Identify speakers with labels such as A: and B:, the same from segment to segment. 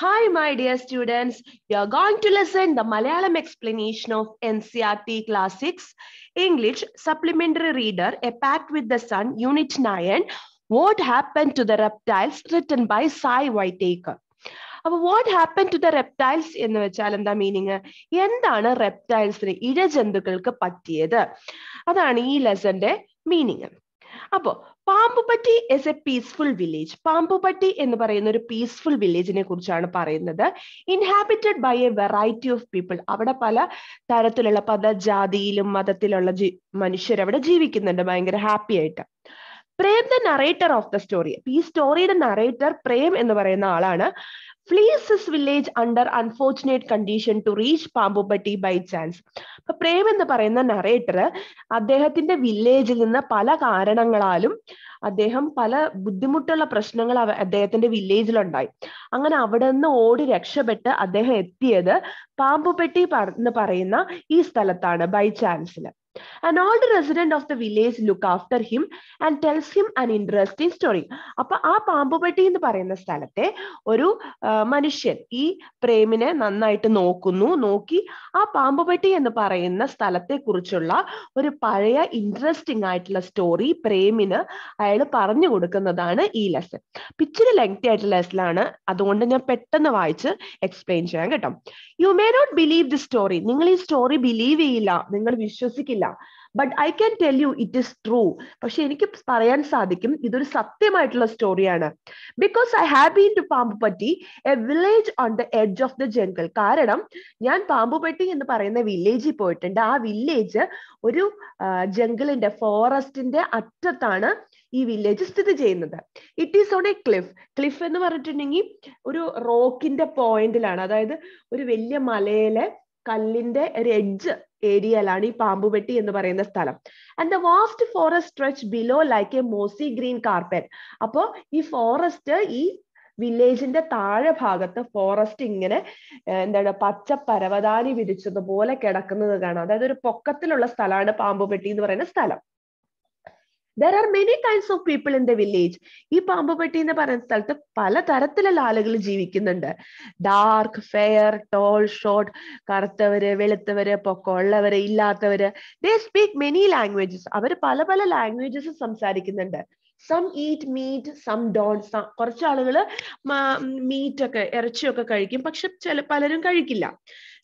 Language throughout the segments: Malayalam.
A: Hi, my dear students. You are going to listen the Malayalam explanation of NCRT Class 6, English Supplementary Reader, A Pact with the Sun, Unit 9, What Happened to the Reptiles, written by Sai Whitaker. അപ്പൊ what happen to the reptiles എന്ന് വെച്ചാൽ എന്താ മീനിങ് എന്താണ് റെപ്റ്റൈൽസിന് ഇഴജന്തുക്കൾക്ക് പറ്റിയത് അതാണ് ഈ ലെസന്റെ മീനിങ് അപ്പോ Pambupatti as a peaceful village Pambupatti എന്ന് പറയുന്ന ഒരു പീസ്ഫുൾ വില്ലേജിനെ കുറിച്ചാണ് പറയുന്നത് inhabited by a variety of people അവിടെ പല തരത്തിലുള്ള പല ജാതിയിലും മതത്തിലുള്ള മനുഷ്യർ അവിടെ ജീവിക്കുന്നുണ്ട് ഭയങ്കര ഹാപ്പി ആയിട്ട് Prem the narrator of the story ഈ സ്റ്റോറിയുടെ നറേറ്റർ പ്രേം എന്ന് പറയുന്ന ആളാണ് flees his village under unfortunate condition to reach Pambupatti by chance അപ്പൊ പ്രേം എന്ന് പറയുന്ന നറേറ്റർ അദ്ദേഹത്തിന്റെ വില്ലേജിൽ നിന്ന് പല കാരണങ്ങളാലും അദ്ദേഹം പല ബുദ്ധിമുട്ടുള്ള പ്രശ്നങ്ങൾ അദ്ദേഹത്തിന്റെ വില്ലേജിലുണ്ടായി അങ്ങനെ അവിടെ നിന്ന് ഓടി രക്ഷപ്പെട്ട് അദ്ദേഹം എത്തിയത് പാമ്പുപെട്ടി എന്ന് പറയുന്ന ഈ സ്ഥലത്താണ് ബൈ ചാൻസിൽ and all the resident of the village look after him and tells him an interesting story അപ്പൊ ആ പാമ്പുപെട്ടി എന്ന് പറയുന്ന സ്ഥലത്തെ ഒരു മനുഷ്യൻ ഈ പ്രേമിനെ നന്നായിട്ട് നോക്കുന്നു നോക്കി ആ പാമ്പുപെട്ടി എന്ന് പറയുന്ന സ്ഥലത്തെ കുറിച്ചുള്ള ഒരു പഴയ ഇൻട്രസ്റ്റിംഗ് ആയിട്ടുള്ള സ്റ്റോറി പ്രേമിന് അയാൾ പറഞ്ഞു കൊടുക്കുന്നതാണ് ഈ ലെസൺ ഇച്ചിരി ലെങ്തി ആയിട്ടുള്ള ലെസനാണ് അതുകൊണ്ട് ഞാൻ പെട്ടെന്ന് വായിച്ച് എക്സ്പ്ലെയിൻ ചെയ്യാൻ കേട്ടോ you may not believe the story നിങ്ങൾ ഈ സ്റ്റോറി ബിലീവ് ചെയ്യില്ല നിങ്ങൾ വിശ്വസിക്കില്ല പറ്റില്ല but I can tell you it is true പക്ഷെ എനിക്ക് പറയാൻ സാധിക്കും ഇതൊരു സത്യമായിട്ടുള്ള സ്റ്റോറിയാണ് because I have been to Pambupatti a village on the edge of the jungle കാരണം ഞാൻ പാമ്പുപെട്ടി എന്ന് പറയുന്ന വില്ലേജിൽ പോയിട്ടുണ്ട് ആ വില്ലേജ് ഒരു ജംഗിളിന്റെ ഫോറസ്റ്റിന്റെ അറ്റത്താണ് ഈ വില്ലേജ് സ്ഥിതി ചെയ്യുന്നത് it is on a cliff cliff എന്ന് പറഞ്ഞിട്ടുണ്ടെങ്കിൽ ഒരു റോക്കിന്റെ പോയിന്റിലാണ് അതായത് ഒരു വലിയ മലയിലെ കല്ലിന്റെ ഒരു എഡ്ജ് ഏരിയയിലാണ് ഈ പാമ്പുപെട്ടി എന്ന് പറയുന്ന സ്ഥലം and the vast forest stretch below like a mossy green carpet അപ്പോ ഈ ഫോറസ്റ്റ് ഈ വില്ലേജിന്റെ താഴെ ഭാഗത്ത് ഫോറസ്റ്റ് ഇങ്ങനെ എന്താണ് പച്ച പരവതാനി വിരിച്ചതുപോലെ കിടക്കുന്നത് കാണാം അതായത് ഒരു പൊക്കത്തിലുള്ള സ്ഥലമാണ് പാമ്പുപെട്ടി എന്ന് പറയുന്ന സ്ഥലം there are many kinds of people in the village ഈ പാമ്പുപെട്ടി എന്ന് പറയുന്ന സ്ഥലത്ത് പല തരത്തിലുള്ള ആളുകൾ ജീവിക്കുന്നുണ്ട് ഡാർക്ക് ഫെയർ ടോൾ ഷോർട്ട് കറുത്തവര് വെളുത്തവര് പൊക്കമുള്ളവര് ഇല്ലാത്തവര് ദേ സ്പീക്ക് മെനി ലാംഗ്വേജസ് അവർ പല പല ലാംഗ്വേജസ് സംസാരിക്കുന്നുണ്ട് some eat meat some don't some കുറച്ച് ആളുകൾ മീറ്റ് ഒക്കെ ഇറച്ചിയൊക്കെ കഴിക്കും പക്ഷെ ചില പലരും കഴിക്കില്ല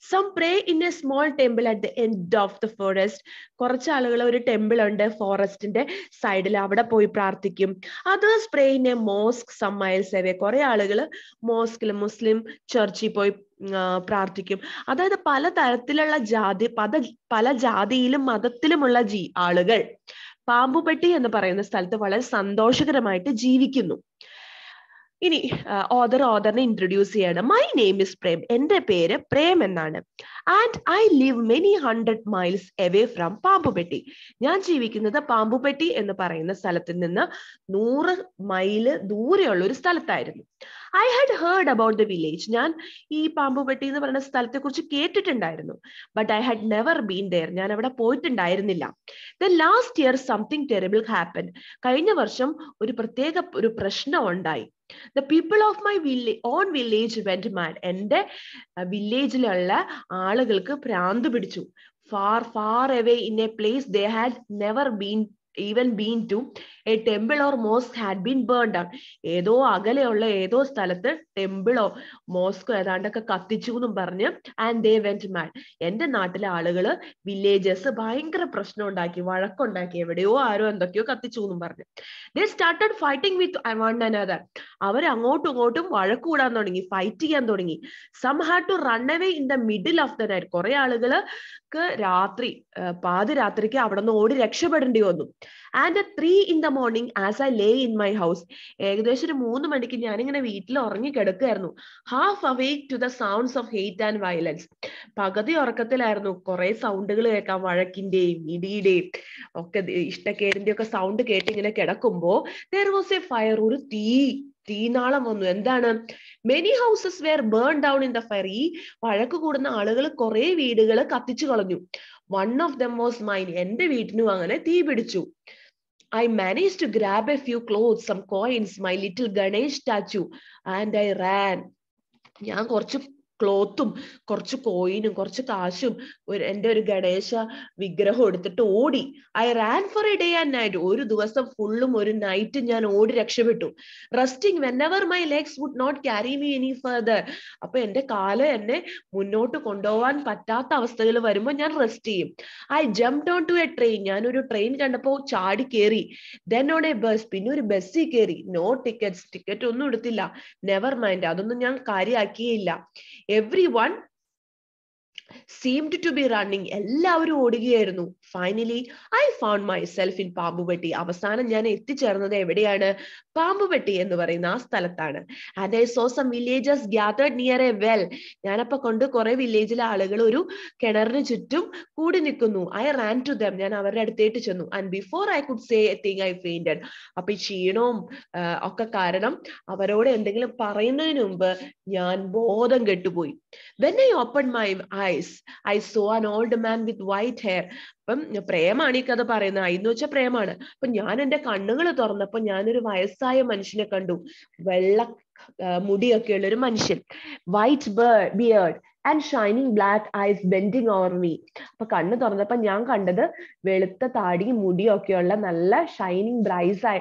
A: some pray in a small temple at the end of the forest കുറച്ച് ആളുകൾ ഒരു ടെമ്പിൾ ഉണ്ട് ഫോറസ്റ്റിന്റെ സൈഡിൽ അവിടെ പോയി പ്രാർത്ഥിക്കും others pray in a mosque some miles away കുറെ ആളുകൾ മോസ്കിൽ മുസ്ലിം ചർച്ചിൽ പോയി പ്രാർത്ഥിക്കും അതായത് പല തരത്തിലുള്ള ജാതി പല പല ജാതിയിലും മതത്തിലുമുള്ള ജീ ആളുകൾ പാമ്പുപെട്ടി എന്ന് പറയുന്ന സ്ഥലത്ത് വളരെ സന്തോഷകരമായിട്ട് ജീവിക്കുന്നു ഇനി ഓദർ ഓദറിനെ ഇൻട്രൊഡ്യൂസ് ചെയ്യാണ് മൈ നെയിം ഇസ് പ്രേം എന്റെ പേര് പ്രേം എന്നാണ് and I live many hundred miles away from Pambupetti ഞാൻ ജീവിക്കുന്നത് പാമ്പുപെട്ടി എന്ന് പറയുന്ന സ്ഥലത്തിൽ നിന്ന് നൂറ് മൈല് ദൂരെയുള്ള ഒരു സ്ഥലത്തായിരുന്നു I had heard about the village ഞാൻ ഈ പാമ്പുപെട്ടി എന്ന് പറയുന്ന സ്ഥലത്തെ കുറിച്ച് കേട്ടിട്ടുണ്ടായിരുന്നു but I had never been there ഞാൻ അവിടെ പോയിട്ടുണ്ടായിരുന്നില്ല the last year something terrible happen കഴിഞ്ഞ വർഷം ഒരു പ്രത്യേക ഒരു പ്രശ്നം ഉണ്ടായി ദ പീപ്പിൾ ഓഫ് മൈ വില്ലേ ഓൺ വില്ലേജ് വെന്റ് മാഡ് എന്റെ വില്ലേജിലുള്ള ആളുകൾക്ക് പ്രാന്ത് പിടിച്ചു far far away in a place they had never been even been to a temple or mosque had been burn down ഏതോ അകലെയുള്ള ഏതോ സ്ഥലത്ത് ടെമ്പിളോ മോസ്കോ ഏതാണ്ടൊക്കെ കത്തിച്ചു എന്നും പറഞ്ഞ് ആൻഡ് ദേ വെന്റ് മാൻ എന്റെ നാട്ടിലെ ആളുകൾ വില്ലേജസ് ഭയങ്കര പ്രശ്നം ഉണ്ടാക്കി വഴക്കുണ്ടാക്കി എവിടെയോ ആരോ എന്തൊക്കെയോ കത്തിച്ചു എന്നും പറഞ്ഞു they started fighting with one another അവർ അങ്ങോട്ടും ഇങ്ങോട്ടും വഴക്കൂടാൻ തുടങ്ങി ഫൈറ്റ് ചെയ്യാൻ തുടങ്ങി some had to run away in the middle of the night കുറെ ആളുകൾ അവർക്ക് രാത്രി പാതിരാത്രിക്ക് അവിടെ നിന്ന് ഓടി രക്ഷപ്പെടേണ്ടി വന്നു and three in the morning as I lay in my house ഏകദേശം ഒരു മൂന്ന് മണിക്ക് ഞാനിങ്ങനെ വീട്ടിൽ ഉറങ്ങി കിടക്കുകയായിരുന്നു half awake to the sounds of hate and violence പകുതി ഉറക്കത്തിലായിരുന്നു കുറെ സൗണ്ടുകൾ കേൾക്കാം വഴക്കിന്റെയും ഇടിയുടെയും ഒക്കെ ഇഷ്ടക്കേടിന്റെ ഒക്കെ സൗണ്ട് കേട്ട് ഇങ്ങനെ കിടക്കുമ്പോ ദർ വാസ് എ ഫയർ ഒരു തീ തീനാളം വന്നു എന്താണ് many houses were burn down in the fire ഈ വഴക്ക് കൂടുന്ന ആളുകൾ കുറെ വീടുകൾ കത്തിച്ചു കളഞ്ഞു one of them was mine എന്റെ വീട്ടിനും അങ്ങനെ തീ പിടിച്ചു I manage to grab a few cloth some coins my little Ganesh statue, and I ran ഞാൻ കുറച്ച് ക്ലോത്തും കുറച്ച് കോയിനും കുറച്ച് കാശും എൻ്റെ ഒരു ഗണേശ വിഗ്രഹം എടുത്തിട്ട് ഓടി I ran for a day and night ഒരു ദിവസം ഫുള്ളും ഒരു നൈറ്റ് ഞാൻ ഓടി രക്ഷപ്പെട്ടു resting whenever my legs would not carry me any further അപ്പൊ എന്റെ കാല് എന്നെ മുന്നോട്ട് കൊണ്ടുപോകാൻ പറ്റാത്ത അവസ്ഥകൾ വരുമ്പോൾ ഞാൻ റെസ്റ്റ് ചെയ്യും I jump down to a train ഞാൻ ഒരു ട്രെയിൻ കണ്ടപ്പോൾ ചാടി കയറി ദെൻ ഓൺ എ ബസ് പിന്നെ ഒരു ബസ്സിൽ കയറി നോ ടിക്കറ്റ്സ് ടിക്കറ്റ് ഒന്നും എടുത്തില്ല നെവർ മൈൻഡ് അതൊന്നും ഞാൻ കാര്യമാക്കിയില്ല everyone seemed to be running എല്ലാവരും ഓടുകയായിരുന്നു finally I found myself in Pambupetti അവസാനം ഞാൻ എത്തിച്ചേർന്നത് എവിടെയാണ് പെട്ടി എന്ന് പറയുന്ന ആ സ്ഥലത്താണ് and I saw some villagers gathered near a well ഞാനപ്പോ കൊണ്ട് കുറെ വില്ലേജിലെ ആളുകൾ ഒരു കിണറിന് ചുറ്റും കൂടി നിൽക്കുന്നു ഐ റാൻ ടു ദം ഞാൻ അവരുടെ അടുത്തേട്ട് ചെന്നു and before I could say thing I fainted അപ്പൊ ഈ ക്ഷീണവും ഒക്കെ കാരണം അവരോട് എന്തെങ്കിലും പറയുന്നതിന് മുമ്പ് ഞാൻ ബോധം കെട്ടുപോയി when I open my eyes I saw an old man with white hair അപ്പം പ്രേമാണ് ഈ കഥ പറയുന്നത് എന്ന് വെച്ചാൽ പ്രേമാണ് അപ്പൊ ഞാൻ എൻ്റെ കണ്ണുകൾ തുറന്നപ്പോൾ ഞാനൊരു വയസ്സായ മനുഷ്യനെ കണ്ടു വെള്ള മുടിയൊക്കെ ഉള്ള ഒരു മനുഷ്യൻ white beard beard and shining black eyes bending over me അപ്പൊ കണ്ണ് തുറന്നപ്പോ ഞാൻ കണ്ടത് വെളുത്ത താടിയും മുടിയും ഒക്കെയുള്ള നല്ല ഷൈനിങ് ബ്രൈസ്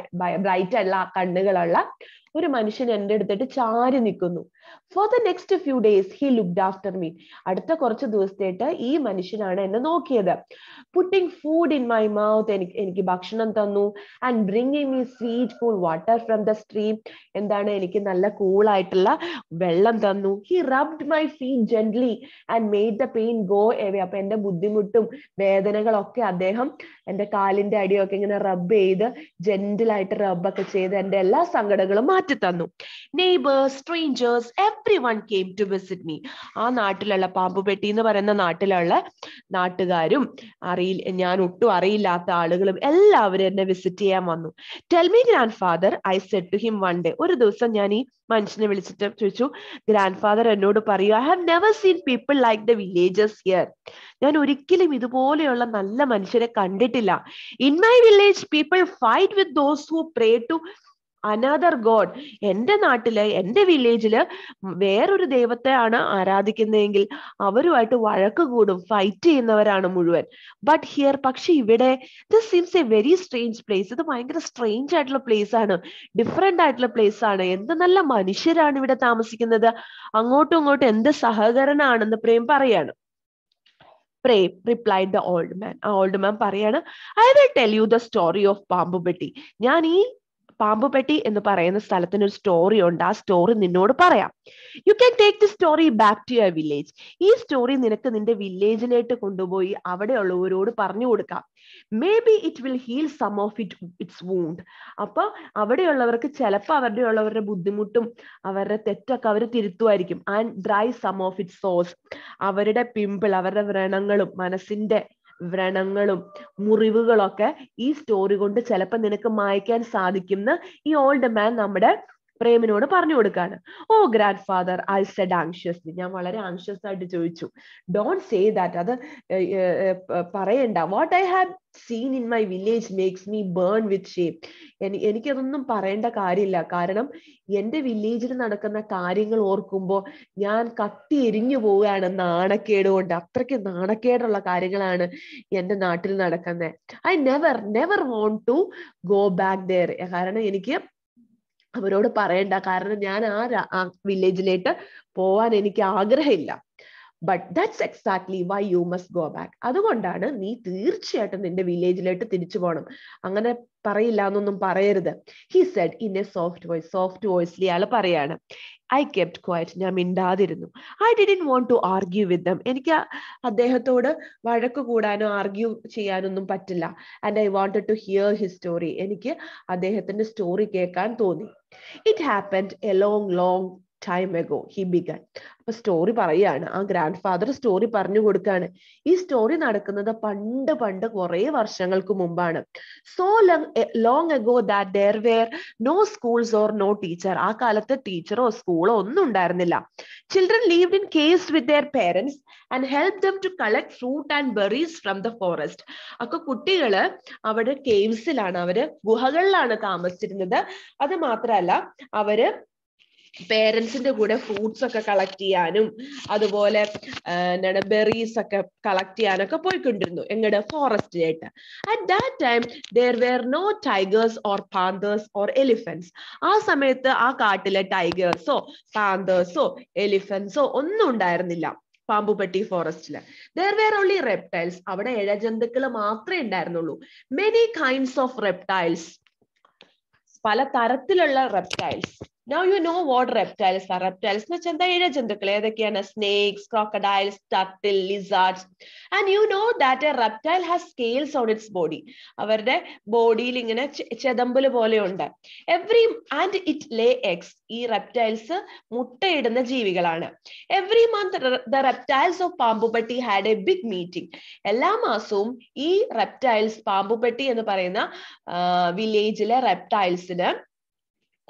A: ബ്രൈറ്റ് ഉള്ള കണ്ണുകളുള്ള ഒരു മനുഷ്യൻ എൻ്റെ അടുത്തിട്ട് ചാരി നിൽക്കുന്നു for the next few days he looked after me അടുത്ത കുറച്ച് ദിവസത്തേട്ട് ഈ മനുഷ്യനാണ് എന്നെ നോക്കിയത് putting food in my mouth എനിക്ക് എനിക്ക് ഭക്ഷണം തന്നു and bringing me sweet cool water from the stream എന്താണ് എനിക്ക് നല്ല കൂളായിട്ടുള്ള വെള്ളം തന്നു he rubbed my feet gently and made the pain go away അപ്പൊ എൻ്റെ ബുദ്ധിമുട്ടും വേദനകളൊക്കെ അദ്ദേഹം എൻ്റെ കാലിന്റെ അടിയൊക്കെ ഇങ്ങനെ റബ്ബ് ചെയ്ത് ജെന്റിലായിട്ട് റബ്ബൊക്കെ ചെയ്ത് എൻ്റെ എല്ലാ സങ്കടങ്ങളും മാറ്റി പറ്റി തന്നു neighbours strangers everyone came to visit me ആ നാട്ടിലുള്ള പാമ്പുപെട്ടി എന്ന് പറയുന്ന നാട്ടിലുള്ള നാട്ടുകാരും അറിയി ഞാൻ ഒട്ടും അറിയില്ലാത്ത ആളുകളും എല്ലാവരും എന്നെ വിസിറ്റ് ചെയ്യാൻ വന്നു tell me grandfather I said to him one day ഒരു ദിവസം ഞാൻ ഈ മനുഷ്യനെ വിളിച്ചിട്ട് ചോദിച്ചു ഗ്രാൻഡ് ഫാദർ എന്നോട് പറയൂ I have never seen people like the villagers here ഞാൻ ഒരിക്കലും ഇതുപോലെയുള്ള നല്ല മനുഷ്യരെ കണ്ടിട്ടില്ല in my village people fight with those who pray to another god എൻ്റെ നാട്ടില് എൻ്റെ വില്ലേജില് വേറൊരു ദൈവത്തെയാണ് ആരാധിക്കുന്നതെങ്കിൽ അവരുമായിട്ട് വഴക്ക് കൂടും ഫൈറ്റ് ചെയ്യുന്നവരാണ് മുഴുവൻ ബട്ട് ഹിയർ പക്ഷെ ഇവിടെ this seems a very strange place ഇത് ഭയങ്കര സ്ട്രേഞ്ച് ആയിട്ടുള്ള പ്ലേസ് ആണ് ഡിഫറെന്റ് ആയിട്ടുള്ള പ്ലേസ് ആണ് എന്ത് നല്ല മനുഷ്യരാണ് ഇവിടെ താമസിക്കുന്നത് അങ്ങോട്ടും ഇങ്ങോട്ടും എന്ത് സഹകരണമാണെന്ന് പ്രേം പറയാണ് Prem reply the old man ആ ഓൾഡ് മാൻ പറയാണ് I will tell you the story of Pambupetti ഞാൻ ഈ പാമ്പുപെട്ടി എന്ന് പറയുന്ന സ്ഥലത്തിന് ഒരു സ്റ്റോറി ഉണ്ട് ആ സ്റ്റോറി നിന്നോട് പറയാം you can take the story back to your village ഈ സ്റ്റോറി നിനക്ക് നിന്റെ വില്ലേജിനായിട്ട് കൊണ്ടുപോയി അവിടെയുള്ളവരോട് പറഞ്ഞു കൊടുക്കാം maybe it will heal some of it its wound അപ്പൊ അവിടെയുള്ളവർക്ക് ചിലപ്പോൾ അവരുടെ ഉള്ളവരുടെ ബുദ്ധിമുട്ടും അവരുടെ തെറ്റൊക്കെ അവർ തിരുത്തുമായിരിക്കും and dry some of it സോസ് അവരുടെ പിമ്പിൾ അവരുടെ വ്രണങ്ങളും മനസ്സിന്റെ വ്രണങ്ങളും മുറിവുകളൊക്കെ ഈ സ്റ്റോറി കൊണ്ട് ചിലപ്പോൾ നിനക്ക് മായ്ക്കാൻ സാധിക്കുന്ന ഈ ഓൾഡ് മാൻ നമ്മുടെ പ്രേമിനോട് പറഞ്ഞു കൊടുക്കാണ് oh grandfather I said anxiously ഞാൻ വളരെ ആങ്ഷ്യസ് ആയിട്ട് ചോദിച്ചു ഡോണ്ട് സേ ദാറ്റ് അത് പറയണ്ട what I have seen in my village makes me burn with shame എനിക്കതൊന്നും പറയേണ്ട കാര്യമില്ല കാരണം എൻ്റെ വില്ലേജിൽ നടക്കുന്ന കാര്യങ്ങൾ ഓർക്കുമ്പോൾ ഞാൻ കത്തി എരിഞ്ഞു പോവുകയാണ് നാണക്കേട് കൊണ്ട് അത്രയ്ക്ക് നാണക്കേടുള്ള കാര്യങ്ങളാണ് എൻ്റെ നാട്ടിൽ നടക്കുന്നത് I never never want to go back there കാരണം എനിക്ക് അവരോട് പറയണ്ട കാരണം ഞാൻ ആ വില്ലേജിലേക്ക് പോവാൻ എനിക്ക് ആഗ്രഹമില്ല but that's exactly why you must go back അതുകൊണ്ടാണ് നീ തീർച്ചയായിട്ടും നിന്റെ വില്ലേജിലോട്ട് തിരിച്ചു പോകണം അങ്ങനെ പറയില്ല എന്നൊന്നും പറയരുത് he said in a soft voice soft വോയിസിൽ ഇയാൾ പറയാണ് ഐ കെപ്റ്റ് ക്വയറ്റ് ഞാൻ മിണ്ടാതിരുന്നു I didn't want to argue with them എനിക്ക് അദ്ദേഹത്തോട് വഴക്ക് കൂടാനോ ആർഗ്യൂ ചെയ്യാനൊന്നും പറ്റില്ല and I wanted to hear his story എനിക്ക് അദ്ദേഹത്തിന്റെ സ്റ്റോറി കേൾക്കാൻ തോന്നി It happened a long, long time ago he began അപ്പൊ സ്റ്റോറി പറയാണ് ആ ഗ്രാൻഡ് ഫാദർ സ്റ്റോറി പറഞ്ഞു കൊടുക്കാണ് ഈ സ്റ്റോറി നടക്കുന്നത് പണ്ട് പണ്ട് കുറെ വർഷങ്ങൾക്ക് മുമ്പാണ് so long long ago that there were no schools or no teacher ആ കാലത്ത് ടീച്ചറോ സ്കൂളോ ഒന്നും ഉണ്ടായിരുന്നില്ല children live in caves with their parents and help them to collect fruit and berries from the forest ഒക്കെ കുട്ടികള് അവിടെ കേവ്സിലാണ് അവര് ഗുഹകളിലാണ് താമസിച്ചിരുന്നത് അത് മാത്രമല്ല അവര് പേരൻസിന്റെ കൂടെ ഫ്രൂട്ട്സ് ഒക്കെ കളക്ട് ചെയ്യാനും അതുപോലെ എന്താണ് ബെറീസ് ഒക്കെ കളക്ട് ചെയ്യാനൊക്കെ പോയിക്കൊണ്ടിരുന്നു എങ്ങടെ ഫോറസ്റ്റിലായിട്ട് at that time there were no tigers or panthers or elephants ആ സമയത്ത് ആ കാട്ടിലെ ടൈഗേഴ്സോ പാന്തേഴ്സോ എലിഫൻസോ ഒന്നും ഉണ്ടായിരുന്നില്ല പാമ്പുപെട്ടി ഫോറസ്റ്റില് ദർ വേർ ഓൺലി റെപ്റ്റൈൽസ് അവിടെ ഇഴജന്തുക്കൾ മാത്രമേ ഉണ്ടായിരുന്നുള്ളൂ മെനി കൈൻഡ്സ് ഓഫ് റെപ്റ്റൈൽസ് പല തരത്തിലുള്ള reptiles now you know what reptiles ആ റെപ്റ്റൈൽസ് എന്ന് വെച്ചാൽ എന്താ ഏഴ് ജന്തുക്കൾ ഏതൊക്കെയാണ് snakes crocodiles turtle lizards and you know that a reptile has scales on its body അവരുടെ ബോഡിയിൽ ഇങ്ങനെ ചെതമ്പൽ പോലെയുണ്ട് every and it lay eggs ഈ റെപ്റ്റൈൽസ് മുട്ടയിടുന്ന ജീവികളാണ് every month the reptiles of Pambupetti had a big meeting എല്ലാ മാസവും ഈ റെപ്റ്റൈൽസ് പാമ്പുപട്ടി എന്ന് പറയുന്ന വില്ലേജിലെ റെപ്റ്റൈൽസിന്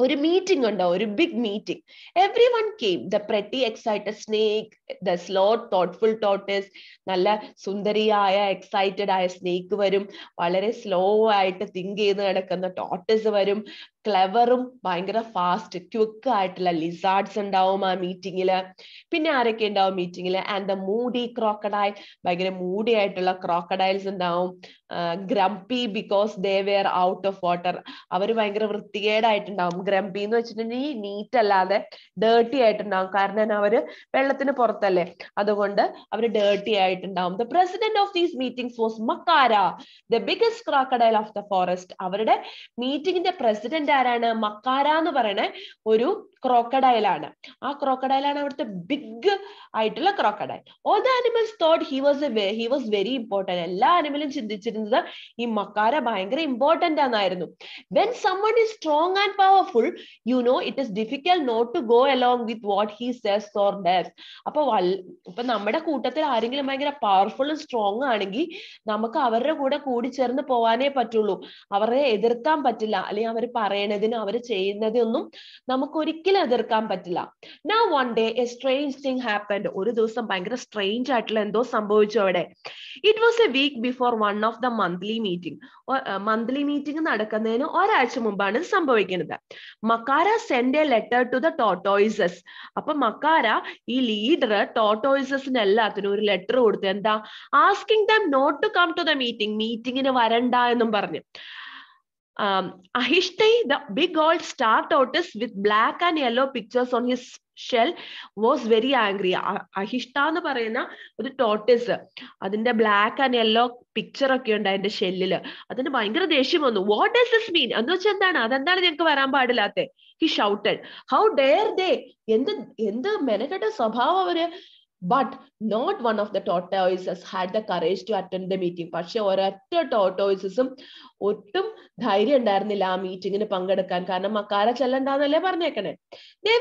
A: ഒരു മീറ്റിംഗ് ഉണ്ടാവും ഒരു big meeting everyone came the pretty excited snake the slow thoughtful tortoise നല്ല സുന്ദരിയായ എക്സൈറ്റഡ് ആയ സ്നേക്ക് വരും വളരെ സ്ലോ ആയിട്ട് തിങ്ക് ചെയ്ത് നടക്കുന്ന ടോട്ടസ് വരും ക്ലെവറും ഭയങ്കര ഫാസ്റ്റ് ക്വിക്ക് ആയിട്ടുള്ള ലിസാർഡ്സ് ഉണ്ടാവും ആ മീറ്റിംഗില് പിന്നെ ആരൊക്കെ ഉണ്ടാവും മീറ്റിംഗിൽ ആൻഡ് ദ മൂഡി ക്രോക്കഡൈൽ ഭയങ്കര മൂഡി ആയിട്ടുള്ള ക്രോക്കഡൈൽസ് ഉണ്ടാവും grumpy because they were out of water അവർ ഭയങ്കര വൃത്തികേടായിട്ടുണ്ടാവും ഗ്രംപി എന്ന് വെച്ചിട്ടുണ്ടെങ്കിൽ നീറ്റ് അല്ലാതെ ഡേർട്ടി ആയിട്ടുണ്ടാവും കാരണം അവര് വെള്ളത്തിന് പുറത്തല്ലേ അതുകൊണ്ട് അവർ ഡേർട്ടി ആയിട്ടുണ്ടാവും the president of these meetings was Makara the biggest crocodile of the forest അവരുടെ മീറ്റിംഗിന്റെ പ്രസിഡന്റ് ആരാണ് മക്കാര എന്ന് പറയണ ഒരു ക്രോക്കഡൈലാണ് ആ ക്രോക്കഡൈലാണ് അവിടുത്തെ ബിഗ് ആയിട്ടുള്ള crocodile all the animals thought he was a he was very important എല്ലാ ആനിമലും ചിന്തിച്ചിരുന്നത് ഈ മക്കാര ഭയങ്കര ഇമ്പോർട്ടൻ്റ് ആണെന്നായിരുന്നു when someone is strong and powerful you know it is difficult not to go along with what he says or does അപ്പൊ ഇപ്പൊ നമ്മുടെ കൂട്ടത്തിൽ ആരെങ്കിലും ഭയങ്കര പവർഫുള്ളും സ്ട്രോങ് ആണെങ്കിൽ നമുക്ക് അവരുടെ കൂടെ കൂടി ചേർന്ന് പോവാനേ പറ്റുള്ളൂ അവരെ എതിർക്കാൻ പറ്റില്ല അല്ലെങ്കിൽ അവർ പറയണതിനും അവർ ചെയ്യുന്നതിനൊന്നും നമുക്ക് ഒരിക്കലും ഒരിക്കലും എതിർക്കാൻ പറ്റില്ല now one day a strange thing happened ഒരു ദിവസം ഭയങ്കര സ്ട്രേഞ്ച് ആയിട്ടുള്ള എന്തോ സംഭവിച്ചു അവിടെ it was a week before one of the monthly meeting monthly meeting നടക്കുന്നതിന് ഒരാഴ്ച മുമ്പാണ് ഇത് സംഭവിക്കുന്നത് Makara send a letter to the tortoises അപ്പൊ മക്കാര ഈ ലീഡർ ടോട്ടോയിസസിന് എല്ലാത്തിനും ഒരു ലെറ്റർ കൊടുത്തു എന്താ asking them not to come to the meeting മീറ്റിംഗിന് വരണ്ട എന്നും പറഞ്ഞു അഹിഷ്ടൈ the big old start out tortoise with black and yellow pictures on his shell was very angry അഹിഷ്ട എന്ന് പറയുന്ന ഒരു ടോട്ടിസ് അതിന്റെ ബ്ലാക്ക് ആൻഡ് യെല്ലോ പിക്ചർ ഒക്കെ ഉണ്ട് അതിന്റെ ഷെല്ലില് അതിന് ഭയങ്കര ദേഷ്യം വന്നു വാട്ട് ഡസ് ദിസ് മീൻ എന്ന് വെച്ചാൽ എന്താണ് അതെന്താണ് ഞങ്ങൾക്ക് വരാൻ പാടില്ലാത്ത he shouted how dare they എന്ത് എന്ത് മെനക്കെട്ട സ്വഭാവം അവര് but not one of the tortoises had the courage to attend the meeting പക്ഷെ ഒരൊറ്റ ടോട്ടോയിസസും ഒട്ടും ധൈര്യം ഉണ്ടായിരുന്നില്ല ആ മീറ്റിങ്ങിന് പങ്കെടുക്കാൻ കാരണം അക്കാരെ ചെല്ലണ്ടെന്നല്ലേ പറഞ്ഞേക്കണേ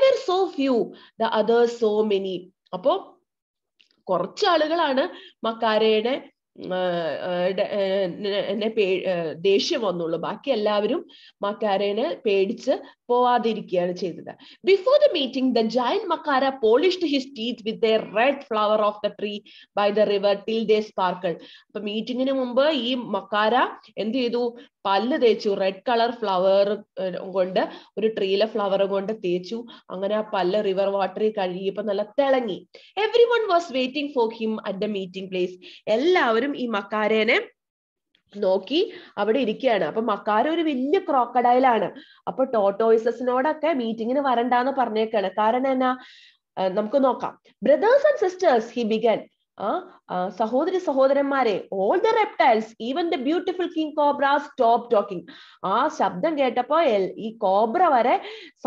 A: there so few the others so many അപ്പോ കുറച്ച് ആളുകളാണ് മക്കാരയുടെ എന്നെ പേ ദേഷ്യം വന്നുള്ളൂ ബാക്കി എല്ലാവരും മക്കാരനെ പേടിച്ച് പോവാതിരിക്കുകയാണ് ചെയ്തത് before the meeting the giant Makara polished his teeth with a red flower of the tree by the river till they sparkle അപ്പൊ മീറ്റിംഗിന് മുമ്പ് ഈ മക്കാര എന്ത് ചെയ്തു പല്ല് തേച്ചു റെഡ് കളർ ഫ്ലവർ കൊണ്ട് ഒരു ട്രീയിലെ ഫ്ലവർ കൊണ്ട് തേച്ചു അങ്ങനെ ആ പല്ല് റിവർ വാട്ടറിൽ കഴുകിയപ്പോ നല്ല തിളങ്ങി every one was waiting for him at the meeting place എല്ലാവരും എല്ലാവരും ഈ മക്കാരേനെ നോക്കി അവിടെ ഇരിക്കുകയാണ് അപ്പൊ മക്കാര ഒരു വലിയ ക്രോക്കഡൈലാണ് അപ്പൊ ടോട്ടോയിസസിനോടൊക്കെ മീറ്റിങ്ങിന് വരണ്ടെന്ന് പറഞ്ഞേക്കാണ് കാരണം എന്നാ നമുക്ക് നോക്കാം brothers and sisters he began സഹോദരി സഹോദരന്മാരെ all the reptiles even the beautiful king cobra stop talking ആ ശബ്ദം കേട്ടപ്പോ ഈ കോബ്ര വരെ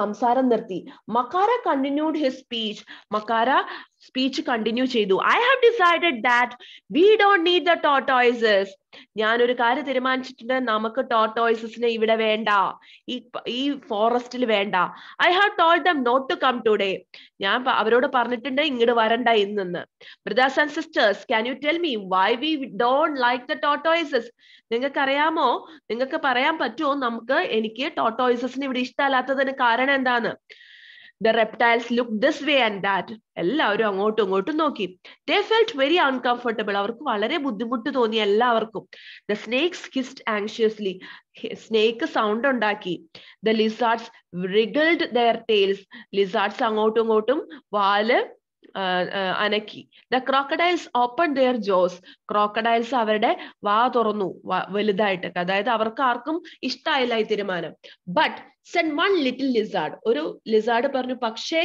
A: സംസാരം നിർത്തി Makara continued his speech Makara speech continue ചെയ്തു I have decide that we don't need the ഞാൻ ഒരു കാര്യം തീരുമാനിച്ചിട്ടുണ്ട് നമുക്ക് ടോട്ടോയ്സസിനെ ഇവിടെ വേണ്ട ഈ ഈ ഫോറസ്റ്റിൽ വേണ്ട I have told them not to come today ഞാൻ അവരോട് പറഞ്ഞിട്ടുണ്ട് ഇങ്ങോട്ട് വരണ്ട ഇന്ന് brothers and sisters can you tell me why we don't like the tortoises നിങ്ങൾക്കറിയാമോ നിങ്ങൾക്ക് പറയാൻ പറ്റുമോ നമുക്ക് എനിക്ക് ടോട്ടോയ്സസിന് ഇവിടെ ഇഷ്ടമല്ലാത്തതിന് കാരണം എന്താണ് the reptiles look this way and that എല്ലാവരും അങ്ങോട്ടും ഇങ്ങോട്ടും നോക്കി ദേ ഫെൽറ്റ് വെരി അൺകംഫർട്ടബിൾ അവർക്ക് വളരെ ബുദ്ധിമുട്ട് തോന്നി എല്ലാവർക്കും the snakes hissed anxiously snake sound ഉണ്ടാക്കി the lizards wriggled their tails lizards അങ്ങോട്ടും ഇങ്ങോട്ടും വാല് അനക്കി the crocodiles open their jaws crocodiles അവരുടെ വാ തുറന്നു വലുതായിട്ട് അതായത് അവർക്ക് ആർക്കും ഇഷ്ടമായില്ല ഈ തീരുമാനം but said one little lizard ഒരു ലിസാർഡ് പറഞ്ഞു പക്ഷേ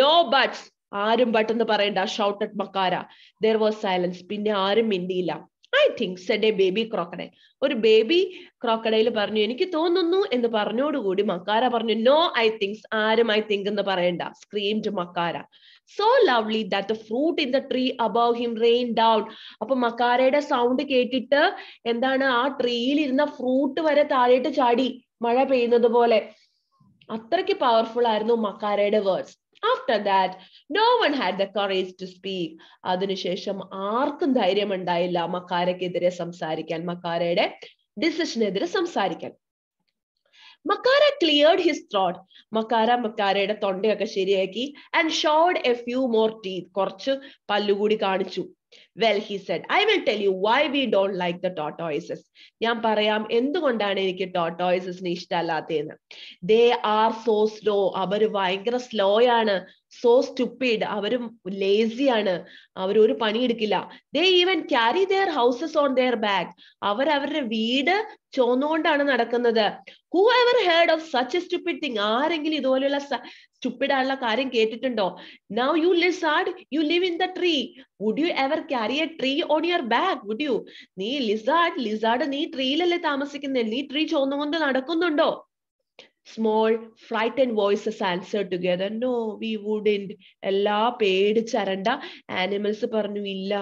A: നോ ബട്ട്സ് ആരും ബട്ടെന്ന് പറയണ്ട shouted Makara there was silence പിന്നെ ആരും മിണ്ടിയില്ല I think said a baby crocodile ഒരു ബേബി ക്രോക്കഡൈൽ പറഞ്ഞു എനിക്ക് തോന്നുന്നു എന്ന് പറഞ്ഞോടുകൂടി മക്കാര പറഞ്ഞു നോ ഐ തിങ്ക്സ് ആരും ഐ തിങ്ക് എന്ന് പറയണ്ട സ്ക്രീംഡ് മക്കാര സോ ലവ്ലി that the fruit in the tree above him rain down അപ്പൊ മക്കാരയുടെ സൗണ്ട് കേട്ടിട്ട് എന്താണ് ആ ട്രീയിൽ ഇരുന്ന ഫ്രൂട്ട് വരെ താഴേട്ട് ചാടി മഴ പെയ്യുന്നത് പോലെ അത്രയ്ക്ക് പവർഫുൾ ആയിരുന്നു മക്കാരയുടെ words after that no one had the courage to speak അതിനുശേഷം ആർക്കും ധൈര്യം ഉണ്ടായില്ല മക്കാരക്കെതിരെ സംസാരിക്കാൻ മക്കാരയുടെ ഡിസിഷനെതിരെ സംസാരിക്കാൻ Makara cleared his throat Makara മക്കാരയുടെ തൊണ്ടയൊക്കെ ശരിയാക്കി and showed a few more teeth കുറച്ച് പല്ലുകൂടി കാണിച്ചു well he said I will tell you why we don't like the tortoises ഞാൻ പറയാം എന്തുകൊണ്ടാണ് എനിക്ക് ടോട്ടോയിസസിനെ ഇഷ്ടമല്ലാത്തതെന്ന് ദേ ആർ സോ സ്ലോ അവർ ഭയങ്കര സ്ലോ ആണ് സോ സ്റ്റുപ്പിഡ് അവരും ലേസിയാണ് അവർ ഒരു പണിയെടുക്കില്ല they even carry their houses on their back അവർ അവരുടെ വീട് ചോന്നുകൊണ്ടാണ് നടക്കുന്നത് who ever heard of such a stupid thing ആരെങ്കിലും ഇതുപോലെയുള്ള സ്റ്റുപ്പിഡ് ആയുള്ള കാര്യം കേട്ടിട്ടുണ്ടോ now you lizard you live in the tree would you ever carry a tree on your back would you നീ ലിസാഡ് ലിസാഡ് നീ ട്രീയിലല്ലേ താമസിക്കുന്നത് നീ ട്രീ ചോന്നുകൊണ്ട് നടക്കുന്നുണ്ടോ small frightened voices answer together no we വുഡിൻഡ് എല്ലാ പേടിച്ചരണ്ട ആനിമൽസ് പറഞ്ഞു ഇല്ല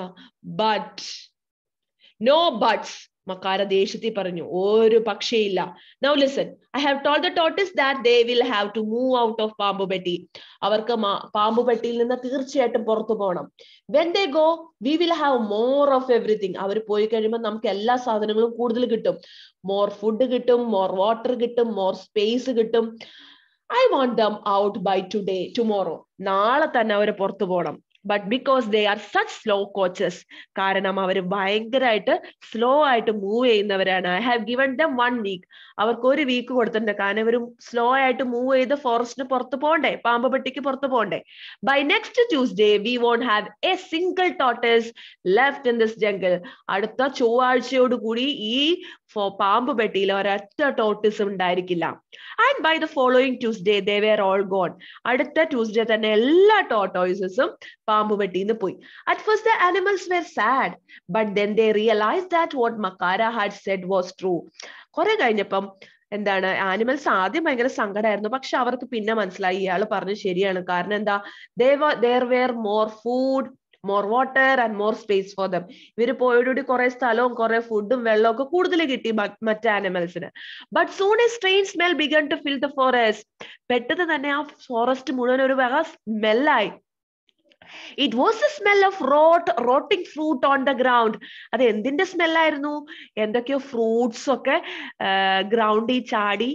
A: ബട്ട് നോ ബട്ട്സ് മക്കാര ദേഷ്യത്തിൽ പറഞ്ഞു ഒരു പക്ഷിയില്ല now listen I have told the tortoises that they will have to move out of Pampupetti അവർക്ക് പാമ്പുപെട്ടിയിൽ നിന്ന് തീർച്ചയായിട്ടും പുറത്തു പോകണം when they go we will have more of everything അവർ പോയി കഴിയുമ്പോൾ നമുക്ക് എല്ലാ സാധനങ്ങളും കൂടുതൽ കിട്ടും മോർ ഫുഡ് കിട്ടും മോർ വാട്ടർ കിട്ടും മോർ സ്പേസ് കിട്ടും I want them out by today tomorrow നാളെ തന്നെ അവരെ പുറത്തു പോകണം but because they are such slow coaches കാരണം അവർ ഭയങ്കരമായിട്ട് സ്ലോ ആയിട്ട് മൂവ് ചെയ്യുന്നവരാണ് I have given them one week അവർക്ക് ഒരു വീക്ക് കൊടുത്തിട്ടുണ്ട് കാരണം ഇവരും സ്ലോ ആയിട്ട് മൂവ് ചെയ്ത് ഫോറസ്റ്റിന് പുറത്ത് പോകണ്ടേ പാമ്പ് പെട്ടിക്ക് പുറത്ത് പോകണ്ടേ by next Tuesday we won't have a single tortoise left in this jungle അടുത്ത ചൊവ്വാഴ്ചയോടുകൂടി ഈ ഫോർ പാമ്പ് പെട്ടിയിൽ ഒരൊറ്റ ടോട്ടിസും ഉണ്ടായിരിക്കില്ല and by the following Tuesday they were all gone അടുത്ത ട്യൂസ്ഡേ തന്നെ എല്ലാ ടോട്ടോയിസും പാമ്പ് പെട്ടിയിൽ നിന്ന് പോയി at first the animals were sad but then they realise that what Makkara had said was true കുറെ കഴിഞ്ഞപ്പം എന്താണ് ആനിമൽസ് ആദ്യം ഭയങ്കര സങ്കടമായിരുന്നു പക്ഷെ അവർക്ക് പിന്നെ മനസ്സിലായി ഇയാൾ പറഞ്ഞു ശരിയാണ് കാരണം എന്താ there were more food more water and more space for them ഇവർ പോയോടുകൂടി കുറെ സ്ഥലവും കുറെ ഫുഡും വെള്ളവും ഒക്കെ കൂടുതൽ കിട്ടി മറ്റ് ആനിമൽസിന് but soon a strange smell began to fill the forest പെട്ടെന്ന് തന്നെ ആ ഫോറസ്റ്റ് മുഴുവൻ ഒരു വക സ്മെല്ലായി it was the smell of rot rotting fruit on the ground അത് എന്തിന്റെ സ്മെല്ലായിരുന്നു എന്തൊക്കെയോ ഫ്രൂട്ട്സ് ഒക്കെ ഗ്രൗണ്ടിൽ ചാടി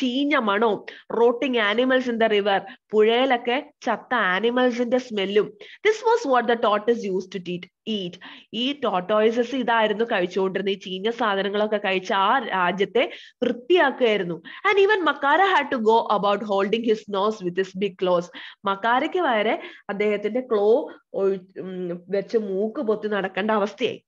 A: ചീഞ്ഞ മണവും rotting animals in the river പുഴയിലൊക്കെ ചത്ത ആനിമൽസിന്റെ സ്മെല്ലും this was what the tortoise used to ടീറ്റ് ഈറ്റ് ഈ ടോട്ടോയിസസ് ഇതായിരുന്നു കഴിച്ചുകൊണ്ടിരുന്നത് ഈ ചീഞ്ഞ സാധനങ്ങളൊക്കെ കഴിച്ച് ആ രാജ്യത്തെ വൃത്തിയാക്കുകയായിരുന്നു and even Makkara had to go about holding his nose with his big claws മക്കാരയ്ക്ക് വരെ അദ്ദേഹത്തിന്റെ ക്ലോ വെച്ച് മൂക്ക് പൊത്തി നടക്കേണ്ട അവസ്ഥയായി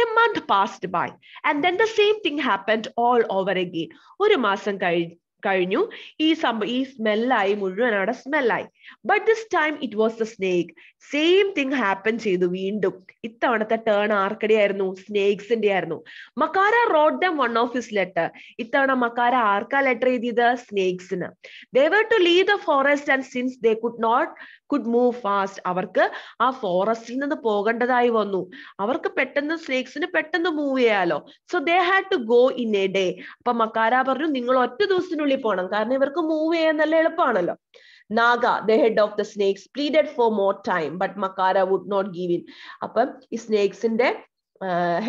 A: a month passed by and then the same thing happened all over again ഒരു മാസം കഴിഞ്ഞു കഴിഞ്ഞു ഈ സംഭവം ഈ സ്മെല്ലായി മുഴുവൻ അവിടെ സ്മെല്ലായി but this time it was the snake same thing happen ചെയ്തു വീണ്ടും ഇത്തവണത്തെ ടേൺ ആർക്കടി ആയിരുന്നു സ്നേക്സിന്റെ ആയിരുന്നു Makkara wrote them one of his letter ഇത്തവണ മക്കാര ആർക്കാ ലെറ്റർ എഴുതിയത് സ്നേക്സിന് they to leave the forest and since they could not could move fast അവർക്ക് ആ ഫോറസ്റ്റിൽ നിന്ന് പോകേണ്ടതായി വന്നു അവർക്ക് പെട്ടെന്ന് സ്നേക്സിന് പെട്ടെന്ന് മൂവ് ചെയ്യാലോ so they had to go in a day അപ്പൊ മക്കാര പറഞ്ഞു നിങ്ങൾ ഒറ്റ ദിവസത്തിനുള്ളിൽ പോകണം കാരണം ഇവർക്ക് മൂവ് ചെയ്യാൻ നല്ല എളുപ്പമാണല്ലോ Naga the head of the snakes pleaded for more time but Makkara would not give in അപ്പം ഈ സ്നേക്സിന്റെ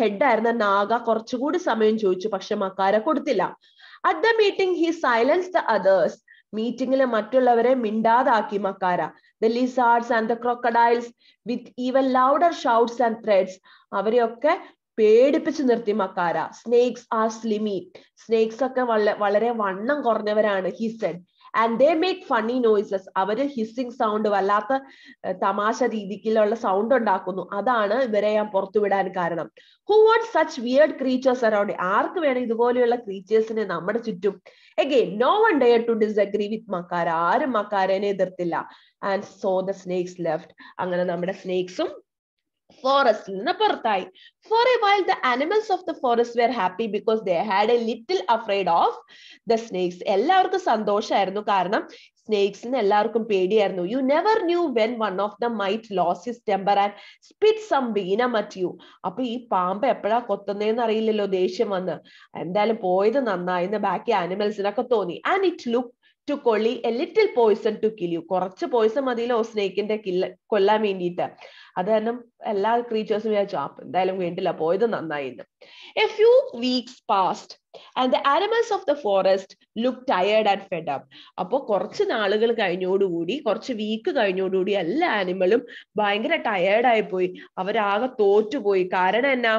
A: ഹെഡായിരുന്ന നാഗ കുറച്ചുകൂടി സമയം ചോദിച്ചു പക്ഷെ മക്കാര കൊടുത്തില്ല at the meeting he silence the others മീറ്റിംഗിലെ മറ്റുള്ളവരെ മിണ്ടാതാക്കി Makkara the lizards and the crocodiles with even louder shouts and threats അവരെയൊക്കെ പേടിപ്പിച്ചു നിർത്തി Makkara snakes are slimy snakes ഒക്കെ വളരെ വണ്ണം കുറഞ്ഞവരാണ് he said and they make funny noises അവര് ഹിസ്സിംഗ് സൗണ്ട് വല്ലാത്ത തമാശ രീതിക്കുള്ള സൗണ്ട് ഉണ്ടാക്കുന്നു അതാണ് ഇവരെ ഞാൻ പുറത്തുവിടാൻ കാരണം who what such weird creatures around ആർക്ക് വേണം ഇതുപോലെയുള്ള ക്രീച്ചേഴ്സിനെ നമ്മുടെ ചുറ്റും എഗെയിൻ നോ വൺ ഡേ ടു ഡിസഗ്രി വിത്ത് മക്കാര ആരും മക്കാരനെ എതിർത്തില്ല and so the snakes left അങ്ങനെ നമ്മുടെ സ്നേക്സും ഫോറസ്റ്റിൽ നിന്ന് പുറത്തായി for a while the animals of the forest were happy because the had a little afraid of the snakes എല്ലാവർക്കും സന്തോഷമായിരുന്നു കാരണം സ്നേക്സിന് എല്ലാവർക്കും പേടിയായിരുന്നു you never knew when one of the might lose his temper and spit some venom at you അപ്പൊ ഈ പാമ്പ് എപ്പോഴാ കൊത്തുന്നതെന്ന് അറിയില്ലല്ലോ ദേഷ്യം വന്ന് എന്തായാലും പോയത് നന്നായി എന്ന് ബാക്കി അനിമൽസിനൊക്കെ തോന്നി ആൻഡ് ഇറ്റ് ലുക്ക് ടു കൊള്ളി a little poison to kill you കുറച്ച് പോയിസൺ മതിയല്ലോ സ്നേക്കിന്റെ കില്ല കൊല്ലാൻ വേണ്ടിയിട്ട് അത് തന്നെ എല്ലാ ക്രീച്ചേഴ്സും വിചാരിച്ചു ആ എന്തായാലും വേണ്ടില്ല പോയത് നന്നായി എന്ന് a few weeks passed and the animals of the forest look tired and fed up അപ്പോൾ കുറച്ച് നാളുകൾ കഴിഞ്ഞോടുകൂടി കുറച്ച് വീക്ക് കഴിഞ്ഞോടുകൂടി എല്ലാ ആനിമലും ഭയങ്കര ആയി പോയി അവരാകെ തോറ്റുപോയി കാരണം എന്നാ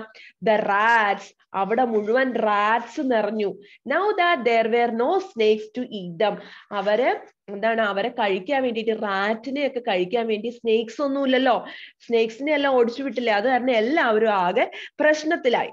A: ദ റാറ്റ്സ് അവിടെ മുഴുവൻ റാറ്റ്സ് നിറഞ്ഞു now that there were no snakes to eat them അവര് എന്താണ് അവരെ കഴിക്കാൻ വേണ്ടിയിട്ട് റാറ്റിനെ ഒക്കെ കഴിക്കാൻ വേണ്ടി സ്നേക്സ് ഒന്നുമില്ലല്ലോ സ്നേക്സിനെ എല്ലാം ഓടിച്ചു വിട്ടില്ലേ അത് കാരണം എല്ലാവരും ആകെ പ്രശ്നത്തിലായി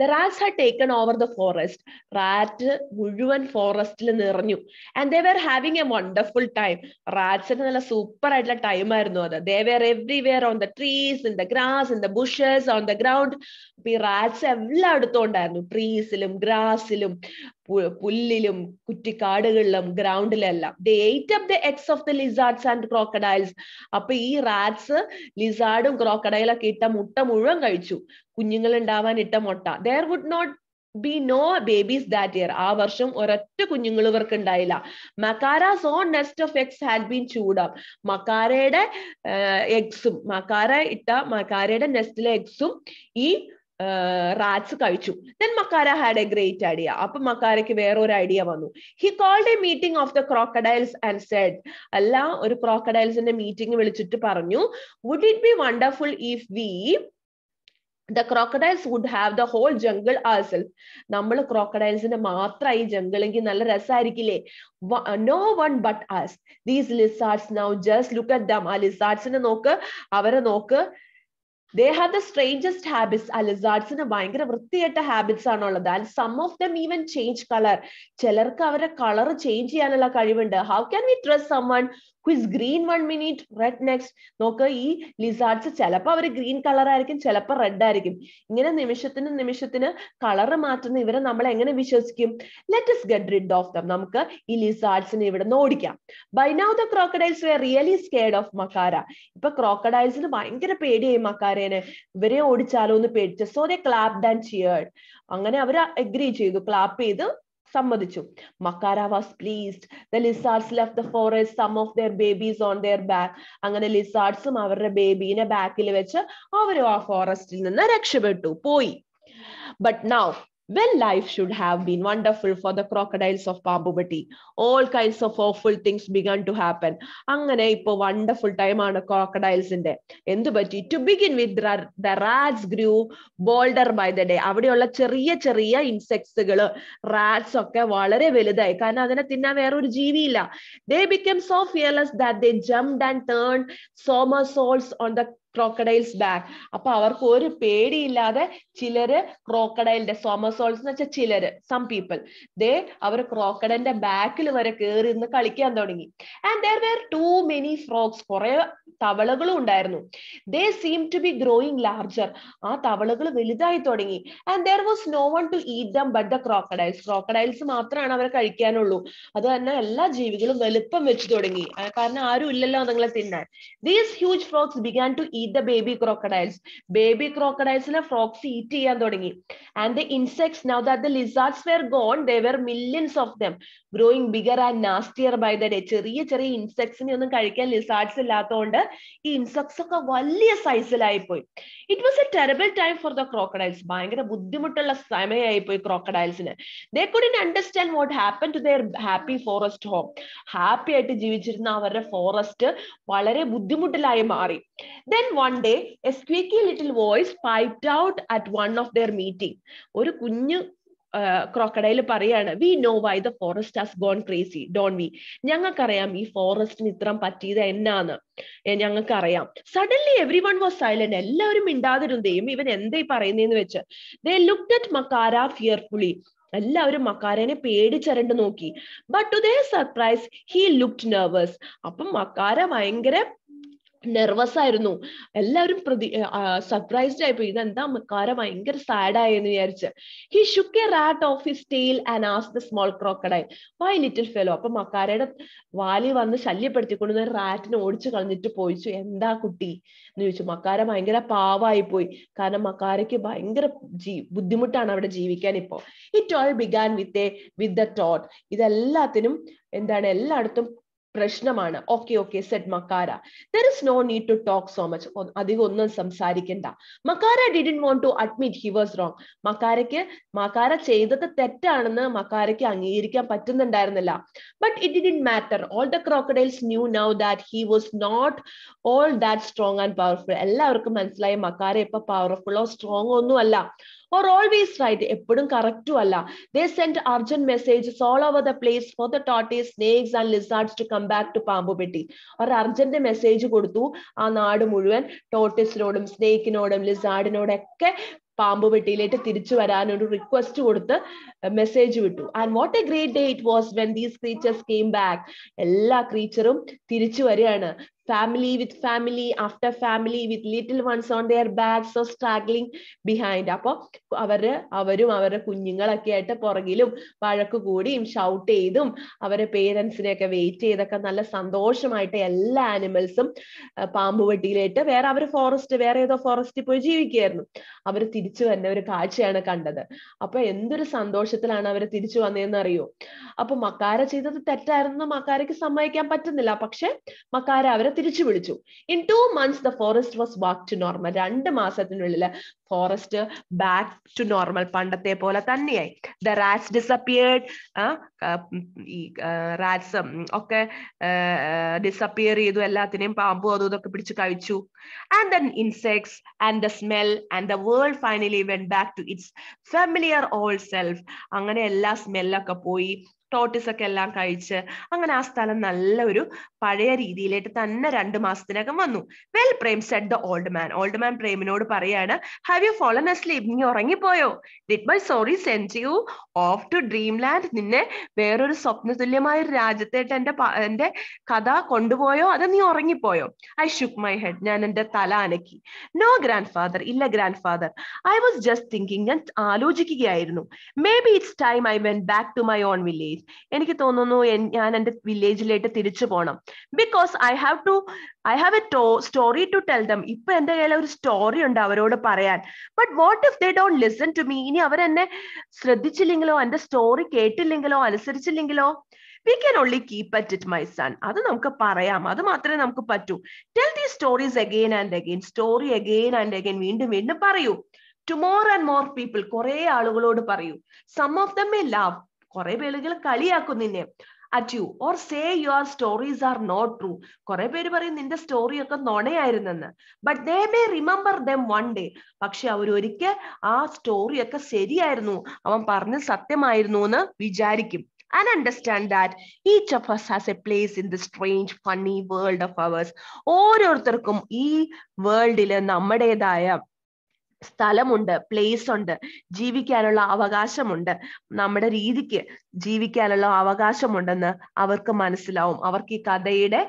A: the rats had taken over the forest rat മുഴുവൻ ഫോറസ്റ്റിൽ നിറഞ്ഞു and they were having a wonderful time റാറ്റ്സിന് നല്ല സൂപ്പർ ആയിട്ടുള്ള ടൈം ആയിരുന്നു അത് they were everywhere on the trees in the grass in the bushes on the ground അപ്പൊ ഈ റാറ്റ്സ് എല്ലായിടത്തും ഉണ്ടായിരുന്നു ട്രീസിലും ഗ്രാസിലും പുല്ലിലും കുറ്റിക്കാടുകളിലും ഗ്രൗണ്ടിലെല്ലാം the ate of the eggs of the lizards and crocodiles അപ്പൊ ഈ റാറ്റ്സ് ലിസാർഡും ഒക്കെ ഇട്ട മുട്ട മുഴുവൻ കഴിച്ചു കുഞ്ഞുങ്ങൾ ഉണ്ടാവാൻ ഇട്ട മുട്ട there would not be no babies that year ആ വർഷം ഒരൊറ്റ കുഞ്ഞുങ്ങൾ ഇവർക്ക് ഉണ്ടായില്ല Makkara's own nest of eggs had been ചൂടാം മക്കാരയുടെ എക്സും മക്കാര ഇട്ട മക്കാരയുടെ നെസ്റ്റിലെ എക്സും ഈ റാറ്റ്സ് കഴിച്ചു then Makkara had a great idea അപ്പൊ മക്കാരയ്ക്ക് വേറെ ഒരു ഐഡിയ വന്നു he called a meeting of the crocodiles and said അല്ല ഒരു ക്രോക്കഡൈൽസിന്റെ മീറ്റിംഗ് വിളിച്ചിട്ട് പറഞ്ഞു would it be wonderful if we the crocodiles would have the whole jungle our self നമ്മൾ ക്രോക്കഡൈൽസിന്റെ മാത്രമായി ജംഗിളെങ്കിൽ നല്ല രസമായിരിക്കില്ലേ no one but us these lizards now just look at them ആ ലിസാർട്സിനെ നോക്ക് അവരെ നോക്ക് they have the strangest habits അലിസാർഡ്സിന് ഭയങ്കര വൃത്തികെട്ട ഹാബിറ്റ്സ് ആണുള്ളത് and some of them even change colour ചിലർക്ക് അവരുടെ കളർ ചേഞ്ച് ചെയ്യാനുള്ള കഴിവുണ്ട് how can we trust some one who's green one minute red next നോക്ക് ഈ ലിസാർഡ്സ് ചിലപ്പോൾ അവർ ഗ്രീൻ കളർ ആയിരിക്കും ചിലപ്പോൾ റെഡ് ആയിരിക്കും ഇങ്ങനെ നിമിഷത്തിന് നിമിഷത്തിന് കളർ മാറ്റുന്ന ഇവരെ നമ്മൾ എങ്ങനെ വിശ്വസിക്കും let's get rid of them നമുക്ക് ഈ ലിസാർഡ്സിനെ ഇവിടെ നിന്ന് ഓടിക്കാം by now the crocodiles were really scared of Makkara ഇപ്പൊ ക്രോക്കഡൈൽസിന് ഭയങ്കര പേടിയായി മക്കാരേനെ ഇവരെ ഓടിച്ചാലോ എന്ന് പേടിച്ച so the clapped and cheered അങ്ങനെ അവർ അഗ്രി ചെയ്തു ക്ലാപ്പ് ചെയ്ത് സമ്മതിച്ചു Makkara was pleased the lizards left the forest some of their babies on their back അങ്ങനെ ലിസാർഡ്സും അവരുടെ ബേബീനെ ബാക്കിൽ വെച്ച് അവരും ആ ഫോറസ്റ്റിൽ നിന്ന് രക്ഷപ്പെട്ടു പോയി but now When life should have been wonderful for the crocodiles of Pampupetti all kinds of awful things began to happen. അങ്ങനെ ഇപ്പൊ വണ്ടർഫുൾ ടൈമാണ് ക്രോക്കഡൈൽസിന്റെ എന്തു പറ്റി to begin with the rats grew bolder by the day അവിടെയുള്ള ചെറിയ ചെറിയ ഇൻസെക്ട്സുകൾ റാറ്റ്സ് ഒക്കെ വളരെ വലുതായി കാരണം അതിനെ തിന്നാൻ വേറെ ഒരു ജീവിയില്ല they become so fearless that they jump and turn somersaults on the crocodiles back അപ്പൊ അവർക്ക് ഒരു പേടിയില്ലാതെ ചിലര് ക്രോക്കഡൈലിന്റെ സോമസോൾസ് എന്ന് വെച്ചാൽ ചിലര് സം പീപ്പിൾ ദേ അവർ ക്രോക്കഡൈലിന്റെ ബാക്കിൽ വരെ കയറി നിന്ന് കളിക്കാൻ തുടങ്ങി and there were too many frogs കുറെ തവളകളും ഉണ്ടായിരുന്നു they seem to be growing larger ആ തവളകൾ വലുതായി തുടങ്ങി and there was no one to eat them but the crocodiles crocodiles മാത്രമാണ് അവരെ കഴിക്കാനുള്ളൂ അത് തന്നെ എല്ലാ ജീവികളും വലുപ്പം വെച്ച് തുടങ്ങി കാരണം ആരും ഇല്ലല്ലോ നിങ്ങളെ തിന്നാൻ these huge frogs began to eat the baby crocodiles baby ക്രോക്കഡൈൽസിനെ ഫ്രോക്സ് ഈറ്റ് ചെയ്യാൻ തുടങ്ങി and the insects now that the lizards were gone they were millions of them growing bigger and nastier by the day ചെറിയ ചെറിയ ഇൻസെക്ട്സിനെ ഒന്നും കഴിക്കാൻ ലിസാർഡ്സ് ഇല്ലാത്തതുകൊണ്ട് ഈ ഇൻസെക്ട്സ് ഒക്കെ വലിയ സൈസിലായി പോയി it was a terrible time for the crocodiles ഭയങ്കര ബുദ്ധിമുട്ടുള്ള സമയമായി പോയി ക്രോക്കഡൈൽസിന് they couldn't understand what happen to their happy forest home happy ആയിട്ട് ജീവിച്ചിരുന്ന അവരുടെ ഫോറസ്റ്റ് വളരെ ബുദ്ധിമുട്ടിലായി മാറി ദെൻ വൺ ഡേ എസ് squeaky little voice piped out at one of their meeting ഒരു കുഞ്ഞു ക്രോക്കഡൈൽ പറയാണ് we know why the forest has gone crazy ഡോൺ വി ഞങ്ങൾക്കറിയാം ഈ ഫോറസ്റ്റിന് ഇത്രം പറ്റിയത് എന്നാന്ന് ഞങ്ങൾക്കറിയാം suddenly every one was silent എല്ലാവരും മിണ്ടാതിരുന്നേയും ഇവൻ എന്തേ പറയുന്നതെന്ന് വെച്ച് they look at Makkara fearfully എല്ലാവരും മക്കാരനെ പേടിച്ചരണ്ട് നോക്കി but to they surprise he looked nervous അപ്പം മക്കാര ഭയങ്കര നെർവസ് ആയിരുന്നു എല്ലാവരും പ്രതി സർപ്രൈസ്ഡ് ആയിപ്പോയി ഇതെന്താ കാര ഭയങ്കര സാഡ് ആയെന്ന് വിചാരിച്ച് he shook a rat of his tail and as the small crocodile why little fellow അപ്പൊ മക്കാരയുടെ വാലി വന്ന് ശല്യപ്പെടുത്തിക്കൊണ്ട് റാറ്റിനെ ഓടിച്ചു കളഞ്ഞിട്ട് പോയിച്ചു എന്താ കുട്ടി എന്ന് ചോദിച്ചു മക്കാര ഭയങ്കര പാവായി പോയി കാരണം മക്കാരയ്ക്ക് ഭയങ്കര ജീ ബുദ്ധിമുട്ടാണ് അവിടെ ജീവിക്കാൻ ഇപ്പോ it all began with a with the ടോട്ട് ഇതെല്ലാത്തിനും എന്താണ് എല്ലായിടത്തും പ്രശ്നമാണ് okay okay said Makkara there is no need to talk so much അധികം ഒന്നും സംസാരിക്കണ്ട Makkara didn't want to admit he was wrong മക്കാരയ്ക്ക് മക്കാര ചെയ്തത് തെറ്റാണെന്ന് മക്കാരയ്ക്ക് അംഗീകരിക്കാൻ പറ്റുന്നുണ്ടായിരുന്നില്ല but it didn't matter all the crocodiles knew now that he was not all that strong and powerful എല്ലാവർക്കും മനസ്സിലായി മക്കാര ഇപ്പൊ പവർഫുള്ളോ സ്ട്രോങ്ങോ ഒന്നും അല്ല ഓർ ഓൾവേസ് റൈറ്റ് എപ്പോഴും കറക്റ്റും അല്ല they send urgent messages all over the place for the tortoise snakes and lizards to come back to Pampupetti ഒരു അർജന്റ് മെസ്സേജ് കൊടുത്തു ആ നാട് മുഴുവൻ ടോട്ടീസിനോടും സ്നേക്കിനോടും ലിസാർഡിനോടും ഒക്കെ പാമ്പുപെട്ടിയിലേക്ക് തിരിച്ചു വരാൻ ഒരു റിക്വസ്റ്റ് കൊടുത്ത് മെസ്സേജ് വിട്ടു and what a great day it was when these creatures came back എല്ലാ ക്രീച്ചറും തിരിച്ചു വരികയാണ് family with family after family with little ones on their backs or struggling behind അപ്പോൾ അവര് അവരും അവരുടെ കുഞ്ഞുങ്ങളൊക്കെ ആയിട്ട് പുറകിലും വഴക്ക് ഷൗട്ട് ചെയ്തും അവരെ പേരൻസിനെ ഒക്കെ വെയിറ്റ് ചെയ്തൊക്കെ നല്ല സന്തോഷമായിട്ട് എല്ലാ ആനിമൽസും പാമ്പുവെട്ടിയിലേറ്റ് വേറെ അവർ ഫോറസ്റ്റ് വേറെ ഏതോ ഫോറസ്റ്റിൽ പോയി ജീവിക്കുകയായിരുന്നു അവർ തിരിച്ചു വന്ന ഒരു കാഴ്ചയാണ് കണ്ടത് അപ്പൊ എന്തൊരു സന്തോഷത്തിലാണ് അവർ തിരിച്ചു വന്നതെന്ന് അറിയോ അപ്പൊ മക്കാര ചെയ്തത് തെറ്റായിരുന്നു മക്കാരയ്ക്ക് സമ്മതിക്കാൻ പറ്റുന്നില്ല പക്ഷെ മക്കാര അവരെ തിരിച്ചു വിളിച്ചു in two months the forest was back to normal രണ്ട് മാസത്തിനുള്ളിൽ ഫോറസ്റ്റ് ബാക്ക് ടു നോർമൽ പണ്ടത്തെ പോലെ തന്നെയായി ദ റാറ്റ്സ് ഡിസപ്പിയേർഡ് ഈ റാറ്റ്സ് ഒക്കെ ഡിസപ്പിയർ ചെയ്തു എല്ലാത്തിനെയും പാമ്പു അതും ഇതൊക്കെ പിടിച്ച് കഴിച്ചു and then insects and the smell and the world finally went back to its familiar old self അങ്ങനെ എല്ലാ സ്മെല്ലൊക്കെ പോയി ടോട്ടിസ് ഒക്കെ എല്ലാം കഴിച്ച് അങ്ങനെ ആ സ്ഥലം നല്ല ഒരു പഴയ രീതിയിലേക്ക് തന്നെ രണ്ട് മാസത്തിനകം വന്നു well Prem said the old man old man പ്രേമിനോട് പറയാണ് ഹാവ് യു ഫോളൻ സ്ലീപ് നീ ഉറങ്ങിപ്പോയോ did my story send you off to dream land നിന്നെ വേറൊരു തുല്യമായ ഒരു രാജ്യത്തേട്ട് എന്റെ എന്റെ കഥ കൊണ്ടുപോയോ അത് നീ ഉറങ്ങിപ്പോയോ ഐ ഷുക്ക് മൈ ഹെഡ് ഞാൻ എന്റെ തല അനക്കി നോ ഗ്രാൻഡ് ഫാദർ ഇല്ല grandfather I was just thinking ഞാൻ ആലോചിക്കുകയായിരുന്നു maybe it's time I went back to my own village feel എനിക്ക് തോന്നുന്നു ഞാൻ എൻ്റെ വില്ലേജിലേക്ക് തിരിച്ചു പോകണം because I have to I have a story to tell them ഇപ്പൊ എൻ്റെ കയ്യിൽ ഒരു സ്റ്റോറി ഉണ്ട് അവരോട് പറയാൻ but what if they don't listen to me ഇനി അവരെന്നെ ശ്രദ്ധിച്ചില്ലെങ്കിലോ എൻ്റെ സ്റ്റോറി കേട്ടില്ലെങ്കിലോ അനുസരിച്ചില്ലെങ്കിലോ we can only keep at it my son അത് നമുക്ക് പറയാം അത് മാത്രമേ നമുക്ക് പറ്റൂ tell the stories again and again story again and again വീണ്ടും വീണ്ടും പറയൂ ടുമോർ ആൻഡ് മോർ പീപ്പിൾ കുറെ ആളുകളോട് പറയൂ some of them may laugh കുറെ പേരുകൾ കളിയാക്കും നിന്നെ at you or say your stories are not true കുറെ പേര് പറയും നിന്റെ സ്റ്റോറി ഒക്കെ നൊണയായിരുന്നെന്ന് but they may remember them one day പക്ഷെ അവരൊരിക്കൽ ആ സ്റ്റോറി ഒക്കെ ശരിയായിരുന്നു അവൻ പറഞ്ഞ സത്യമായിരുന്നു എന്ന് വിചാരിക്കും and understand that each of us has a place in this strange funny world of ours ഓരോരുത്തർക്കും ഈ വേൾഡിൽ നമ്മുടേതായ സ്ഥലമുണ്ട് പ്ലേസ് ഉണ്ട് ജീവിക്കാനുള്ള അവകാശമുണ്ട് നമ്മുടെ രീതിക്ക് ജീവിക്കാനുള്ള അവകാശമുണ്ടെന്ന് അവർക്ക് മനസ്സിലാവും അവർക്ക് ഈ കഥയുടെ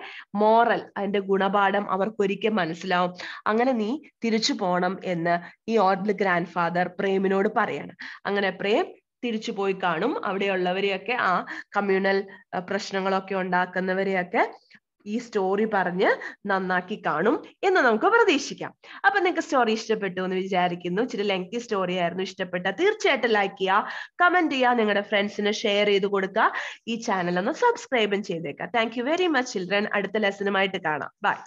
A: മോറൽ അതിന്റെ ഗുണപാഠം അവർക്ക് മനസ്സിലാവും അങ്ങനെ നീ തിരിച്ചു പോകണം എന്ന് ഈ ഓർഡർ ഗ്രാൻഡ് ഫാദർ പ്രേമിനോട് പറയാണ് അങ്ങനെ പ്രേം തിരിച്ചു പോയി കാണും അവിടെയുള്ളവരെയൊക്കെ ആ കമ്മ്യൂണൽ പ്രശ്നങ്ങളൊക്കെ ഉണ്ടാക്കുന്നവരെയൊക്കെ ഈ സ്റ്റോറി പറഞ്ഞ് നന്നാക്കി കാണും എന്ന് നമുക്ക് പ്രതീക്ഷിക്കാം അപ്പൊ നിങ്ങൾക്ക് സ്റ്റോറി ഇഷ്ടപ്പെട്ടു എന്ന് വിചാരിക്കുന്നു ഇച്ചിരി ലെങ്തി സ്റ്റോറി ആയിരുന്നു ഇഷ്ടപ്പെട്ട തീർച്ചയായിട്ടും ലൈക്ക് ചെയ്യുക കമന്റ് ചെയ്യുക നിങ്ങളുടെ ഫ്രണ്ട്സിന് ഷെയർ ചെയ്ത് കൊടുക്കുക ഈ ചാനൽ ഒന്ന് സബ്സ്ക്രൈബും ചെയ്തേക്കാം thank you very much children അടുത്ത ലെസനുമായിട്ട് കാണാം ബൈ